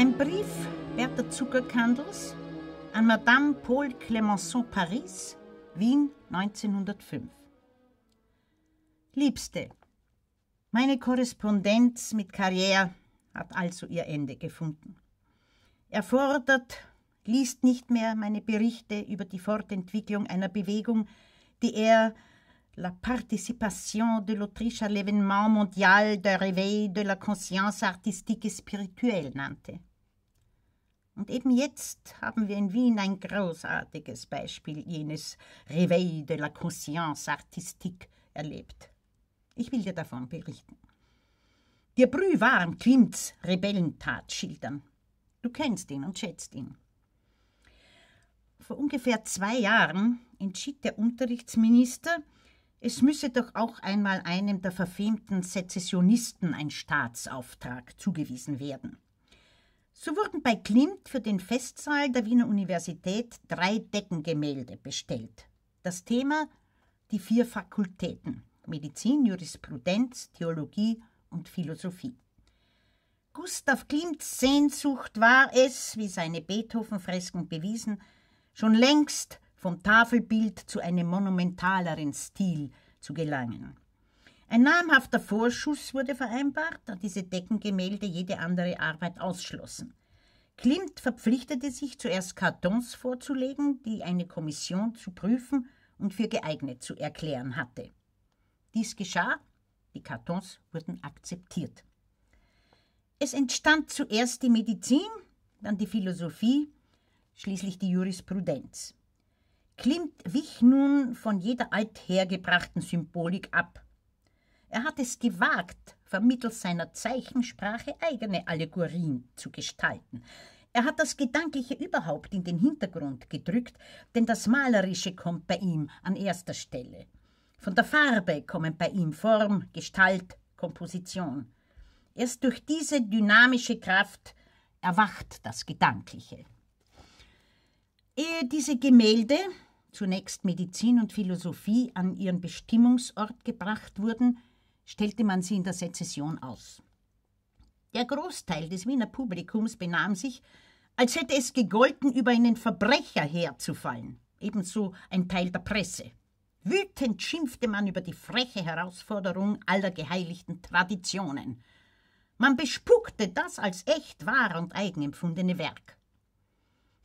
Ein Brief Bertha Zuckerkandels an Madame Paul Clemenceau Paris, Wien 1905. Liebste, meine Korrespondenz mit Karriere hat also ihr Ende gefunden. Er fordert, liest nicht mehr meine Berichte über die Fortentwicklung einer Bewegung, die er la participation de l'Autriche à l'événement mondial de Réveil de la Conscience artistique et spirituelle nannte. Und eben jetzt haben wir in Wien ein großartiges Beispiel jenes Réveil de la Conscience artistique erlebt. Ich will dir davon berichten. Der brühwarm Klimts Rebellentat schildern. Du kennst ihn und schätzt ihn. Vor ungefähr zwei Jahren entschied der Unterrichtsminister, es müsse doch auch einmal einem der verfemten Sezessionisten ein Staatsauftrag zugewiesen werden. So wurden bei Klimt für den Festsaal der Wiener Universität drei Deckengemälde bestellt. Das Thema die vier Fakultäten Medizin, Jurisprudenz, Theologie und Philosophie. Gustav Klimts Sehnsucht war es, wie seine Beethoven-Fresken bewiesen, schon längst vom Tafelbild zu einem monumentaleren Stil zu gelangen. Ein namhafter Vorschuss wurde vereinbart, da diese Deckengemälde jede andere Arbeit ausschlossen. Klimt verpflichtete sich, zuerst Kartons vorzulegen, die eine Kommission zu prüfen und für geeignet zu erklären hatte. Dies geschah, die Kartons wurden akzeptiert. Es entstand zuerst die Medizin, dann die Philosophie, schließlich die Jurisprudenz. Klimt wich nun von jeder althergebrachten Symbolik ab. Er hat es gewagt, vermittels seiner Zeichensprache eigene Allegorien zu gestalten. Er hat das Gedankliche überhaupt in den Hintergrund gedrückt, denn das Malerische kommt bei ihm an erster Stelle. Von der Farbe kommen bei ihm Form, Gestalt, Komposition. Erst durch diese dynamische Kraft erwacht das Gedankliche. Ehe diese Gemälde zunächst Medizin und Philosophie an ihren Bestimmungsort gebracht wurden, stellte man sie in der Sezession aus. Der Großteil des Wiener Publikums benahm sich, als hätte es gegolten, über einen Verbrecher herzufallen, ebenso ein Teil der Presse. Wütend schimpfte man über die freche Herausforderung aller geheiligten Traditionen. Man bespuckte das als echt wahr und eigenempfundene Werk.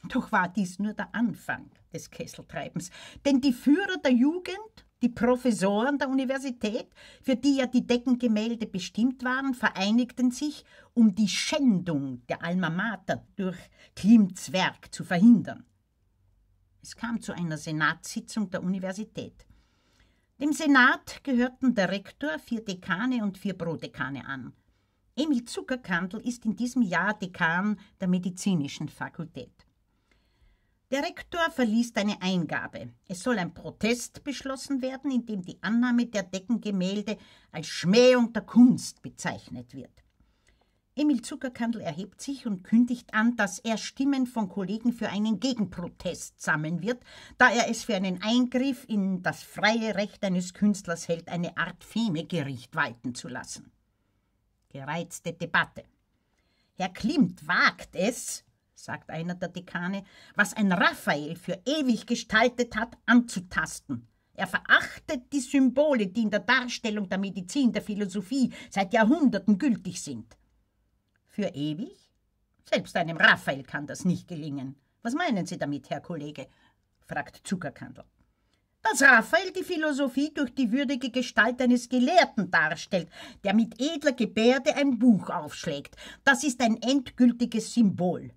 Doch war dies nur der Anfang des Kesseltreibens, denn die Führer der Jugend, die Professoren der Universität, für die ja die Deckengemälde bestimmt waren, vereinigten sich, um die Schändung der Alma Mater durch Klimts Werk zu verhindern. Es kam zu einer Senatssitzung der Universität. Dem Senat gehörten der Rektor, vier Dekane und vier Prodekane an. Emil Zuckerkandl ist in diesem Jahr Dekan der medizinischen Fakultät. Der Rektor verliest eine Eingabe. Es soll ein Protest beschlossen werden, in dem die Annahme der Deckengemälde als Schmähung der Kunst bezeichnet wird. Emil Zuckerkandl erhebt sich und kündigt an, dass er Stimmen von Kollegen für einen Gegenprotest sammeln wird, da er es für einen Eingriff in das freie Recht eines Künstlers hält, eine Art Femegericht walten zu lassen. Gereizte Debatte. Herr Klimt wagt es, sagt einer der Dekane, was ein Raphael für ewig gestaltet hat, anzutasten. Er verachtet die Symbole, die in der Darstellung der Medizin, der Philosophie seit Jahrhunderten gültig sind. Für ewig? Selbst einem Raphael kann das nicht gelingen. Was meinen Sie damit, Herr Kollege? fragt Zuckerkandel. Dass Raphael die Philosophie durch die würdige Gestalt eines Gelehrten darstellt, der mit edler Gebärde ein Buch aufschlägt, das ist ein endgültiges Symbol.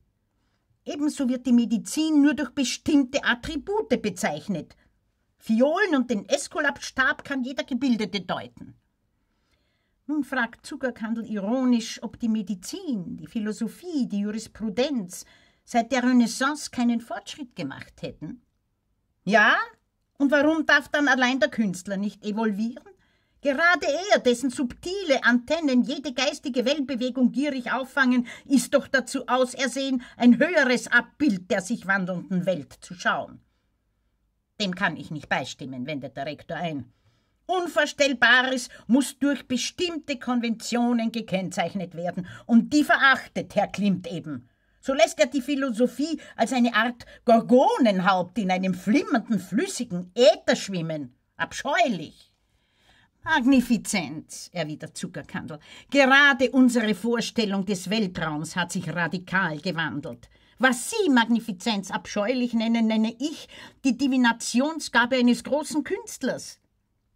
Ebenso wird die Medizin nur durch bestimmte Attribute bezeichnet. Violen und den Eskulapstab kann jeder Gebildete deuten. Nun fragt Zuckerkandel ironisch, ob die Medizin, die Philosophie, die Jurisprudenz seit der Renaissance keinen Fortschritt gemacht hätten. Ja, und warum darf dann allein der Künstler nicht evolvieren? Gerade er, dessen subtile Antennen jede geistige Wellenbewegung gierig auffangen, ist doch dazu ausersehen, ein höheres Abbild der sich wandelnden Welt zu schauen. Dem kann ich nicht beistimmen, wendet der Rektor ein. Unvorstellbares muss durch bestimmte Konventionen gekennzeichnet werden, und die verachtet Herr Klimt eben. So lässt er die Philosophie als eine Art Gorgonenhaupt in einem flimmernden, flüssigen Äther schwimmen. Abscheulich. Magnifizent, erwidert Zuckerkandel. Gerade unsere Vorstellung des Weltraums hat sich radikal gewandelt. Was Sie Magnifizenz abscheulich nennen, nenne ich die Divinationsgabe eines großen Künstlers.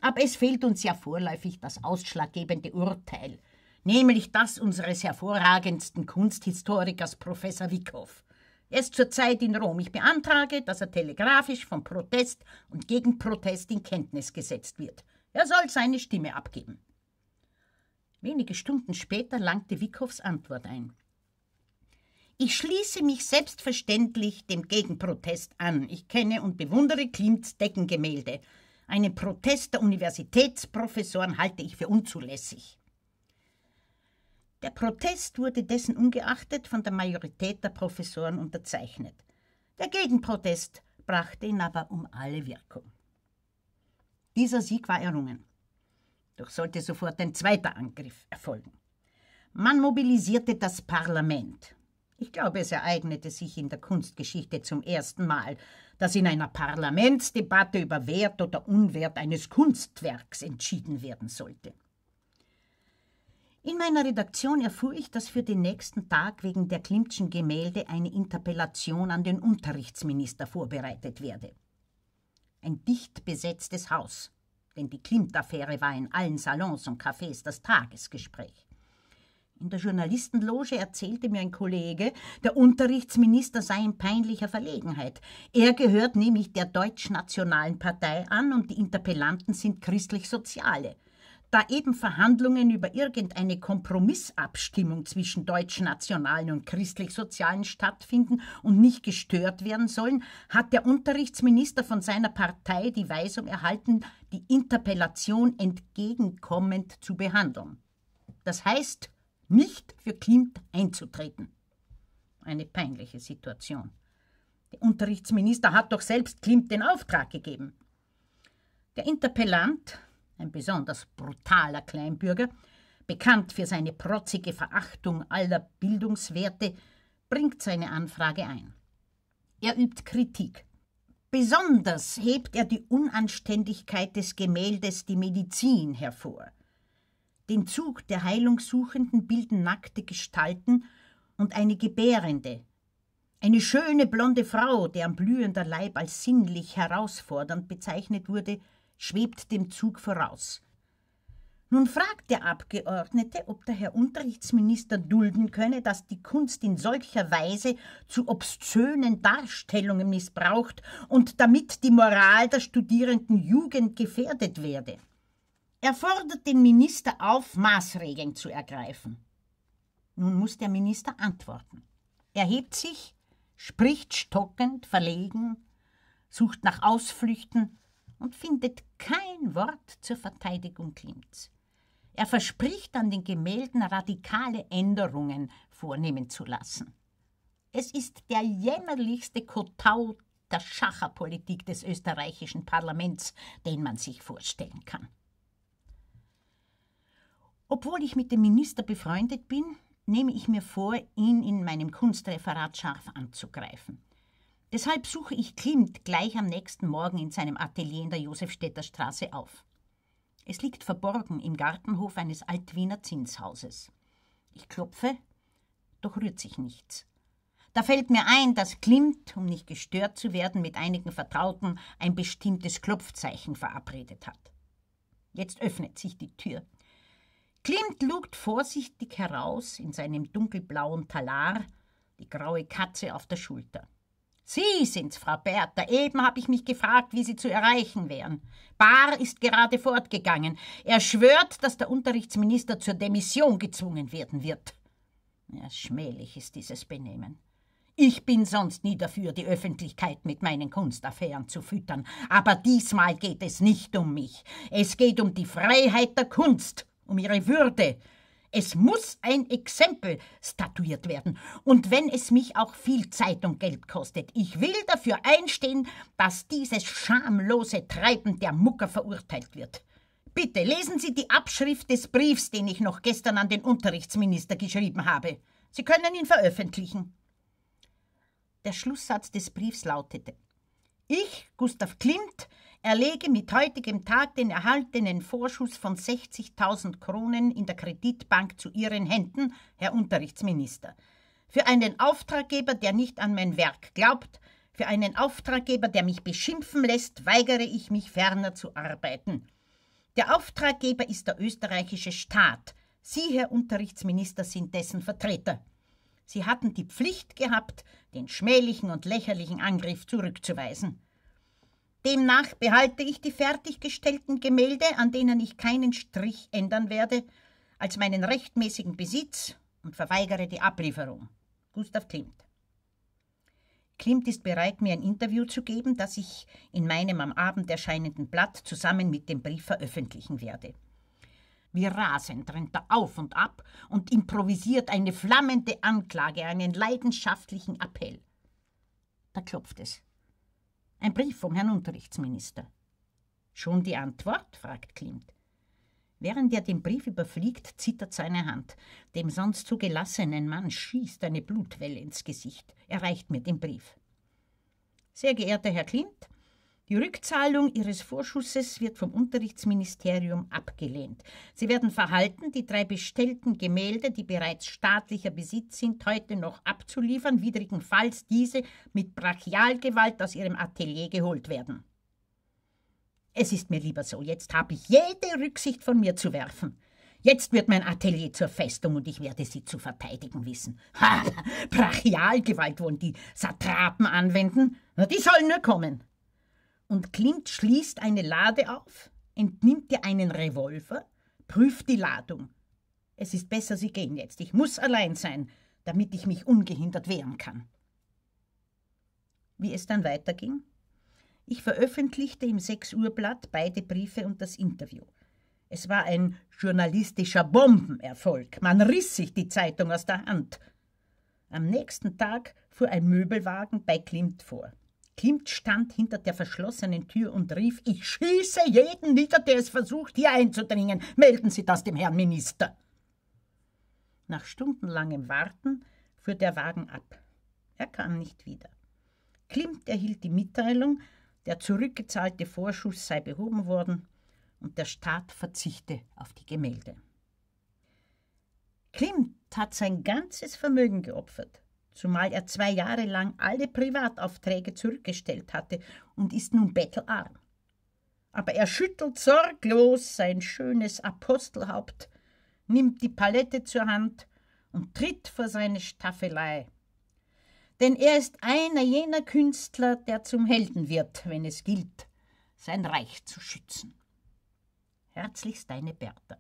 Aber es fehlt uns ja vorläufig das ausschlaggebende Urteil, nämlich das unseres hervorragendsten Kunsthistorikers Professor Wickhoff. Er ist zurzeit in Rom. Ich beantrage, dass er telegrafisch vom Protest und Gegenprotest in Kenntnis gesetzt wird. Er soll seine Stimme abgeben. Wenige Stunden später langte Wickhoffs Antwort ein. Ich schließe mich selbstverständlich dem Gegenprotest an. Ich kenne und bewundere Klimts Deckengemälde. Einen Protest der Universitätsprofessoren halte ich für unzulässig. Der Protest wurde dessen ungeachtet von der Majorität der Professoren unterzeichnet. Der Gegenprotest brachte ihn aber um alle Wirkung. Dieser Sieg war errungen. Doch sollte sofort ein zweiter Angriff erfolgen. Man mobilisierte das Parlament. Ich glaube, es ereignete sich in der Kunstgeschichte zum ersten Mal, dass in einer Parlamentsdebatte über Wert oder Unwert eines Kunstwerks entschieden werden sollte. In meiner Redaktion erfuhr ich, dass für den nächsten Tag wegen der Klimtschen Gemälde eine Interpellation an den Unterrichtsminister vorbereitet werde. Ein dicht besetztes Haus, denn die Klimt-Affäre war in allen Salons und Cafés das Tagesgespräch. In der Journalistenloge erzählte mir ein Kollege, der Unterrichtsminister sei in peinlicher Verlegenheit. Er gehört nämlich der Deutschnationalen Partei an und die Interpellanten sind christlich-soziale da eben Verhandlungen über irgendeine Kompromissabstimmung zwischen deutsch-nationalen und christlich-sozialen stattfinden und nicht gestört werden sollen, hat der Unterrichtsminister von seiner Partei die Weisung erhalten, die Interpellation entgegenkommend zu behandeln. Das heißt, nicht für Klimt einzutreten. Eine peinliche Situation. Der Unterrichtsminister hat doch selbst Klimt den Auftrag gegeben. Der Interpellant ein besonders brutaler Kleinbürger, bekannt für seine protzige Verachtung aller Bildungswerte, bringt seine Anfrage ein. Er übt Kritik. Besonders hebt er die Unanständigkeit des Gemäldes Die Medizin hervor. Den Zug der Heilungssuchenden bilden nackte Gestalten und eine Gebärende, eine schöne blonde Frau, deren blühender Leib als sinnlich herausfordernd bezeichnet wurde, schwebt dem Zug voraus. Nun fragt der Abgeordnete, ob der Herr Unterrichtsminister dulden könne, dass die Kunst in solcher Weise zu obszönen Darstellungen missbraucht und damit die Moral der studierenden Jugend gefährdet werde. Er fordert den Minister auf, Maßregeln zu ergreifen. Nun muss der Minister antworten. Er hebt sich, spricht stockend, verlegen, sucht nach Ausflüchten, und findet kein Wort zur Verteidigung Klimts. Er verspricht an den Gemälden radikale Änderungen vornehmen zu lassen. Es ist der jämmerlichste Kotau der Schacherpolitik des österreichischen Parlaments, den man sich vorstellen kann. Obwohl ich mit dem Minister befreundet bin, nehme ich mir vor, ihn in meinem Kunstreferat scharf anzugreifen. Deshalb suche ich Klimt gleich am nächsten Morgen in seinem Atelier in der Josefstädter Straße auf. Es liegt verborgen im Gartenhof eines Altwiener Zinshauses. Ich klopfe, doch rührt sich nichts. Da fällt mir ein, dass Klimt, um nicht gestört zu werden, mit einigen Vertrauten ein bestimmtes Klopfzeichen verabredet hat. Jetzt öffnet sich die Tür. Klimt lugt vorsichtig heraus in seinem dunkelblauen Talar, die graue Katze auf der Schulter. Sie sind's, Frau Bertha. Eben habe ich mich gefragt, wie Sie zu erreichen wären. Bahr ist gerade fortgegangen. Er schwört, dass der Unterrichtsminister zur Demission gezwungen werden wird. Ja, schmählich ist dieses Benehmen. Ich bin sonst nie dafür, die Öffentlichkeit mit meinen Kunstaffären zu füttern. Aber diesmal geht es nicht um mich. Es geht um die Freiheit der Kunst, um ihre Würde, es muss ein Exempel statuiert werden. Und wenn es mich auch viel Zeit und Geld kostet, ich will dafür einstehen, dass dieses schamlose Treiben der Mucker verurteilt wird. Bitte lesen Sie die Abschrift des Briefs, den ich noch gestern an den Unterrichtsminister geschrieben habe. Sie können ihn veröffentlichen. Der Schlusssatz des Briefs lautete Ich, Gustav Klimt, erlege mit heutigem Tag den erhaltenen Vorschuss von 60.000 Kronen in der Kreditbank zu Ihren Händen, Herr Unterrichtsminister. Für einen Auftraggeber, der nicht an mein Werk glaubt, für einen Auftraggeber, der mich beschimpfen lässt, weigere ich mich ferner zu arbeiten. Der Auftraggeber ist der österreichische Staat. Sie, Herr Unterrichtsminister, sind dessen Vertreter. Sie hatten die Pflicht gehabt, den schmählichen und lächerlichen Angriff zurückzuweisen. Demnach behalte ich die fertiggestellten Gemälde, an denen ich keinen Strich ändern werde, als meinen rechtmäßigen Besitz und verweigere die Ablieferung. Gustav Klimt. Klimt ist bereit, mir ein Interview zu geben, das ich in meinem am Abend erscheinenden Blatt zusammen mit dem Brief veröffentlichen werde. Wie rasend rennt er auf und ab und improvisiert eine flammende Anklage, einen leidenschaftlichen Appell. Da klopft es. Ein Brief vom Herrn Unterrichtsminister. Schon die Antwort? fragt Klimt. Während er den Brief überfliegt, zittert seine Hand. Dem sonst so gelassenen Mann schießt eine Blutwelle ins Gesicht. Er reicht mir den Brief. Sehr geehrter Herr Klimt, die Rückzahlung ihres Vorschusses wird vom Unterrichtsministerium abgelehnt. Sie werden verhalten, die drei bestellten Gemälde, die bereits staatlicher Besitz sind, heute noch abzuliefern, widrigenfalls diese mit Brachialgewalt aus ihrem Atelier geholt werden. Es ist mir lieber so, jetzt habe ich jede Rücksicht von mir zu werfen. Jetzt wird mein Atelier zur Festung und ich werde sie zu verteidigen wissen. Ha! Brachialgewalt wollen die Satrapen anwenden? Na, die sollen nur kommen und Klimt schließt eine Lade auf, entnimmt ihr einen Revolver, prüft die Ladung. Es ist besser, Sie gehen jetzt. Ich muss allein sein, damit ich mich ungehindert wehren kann. Wie es dann weiterging? Ich veröffentlichte im 6 Uhr Blatt beide Briefe und das Interview. Es war ein journalistischer Bombenerfolg. Man riss sich die Zeitung aus der Hand. Am nächsten Tag fuhr ein Möbelwagen bei Klimt vor. Klimt stand hinter der verschlossenen Tür und rief, ich schieße jeden nieder, der es versucht, hier einzudringen. Melden Sie das dem Herrn Minister. Nach stundenlangem Warten fuhr der Wagen ab. Er kam nicht wieder. Klimt erhielt die Mitteilung, der zurückgezahlte Vorschuss sei behoben worden und der Staat verzichte auf die Gemälde. Klimt hat sein ganzes Vermögen geopfert zumal er zwei Jahre lang alle Privataufträge zurückgestellt hatte und ist nun bettelarm. Aber er schüttelt sorglos sein schönes Apostelhaupt, nimmt die Palette zur Hand und tritt vor seine Staffelei. Denn er ist einer jener Künstler, der zum Helden wird, wenn es gilt, sein Reich zu schützen. Herzlichst deine Bertha.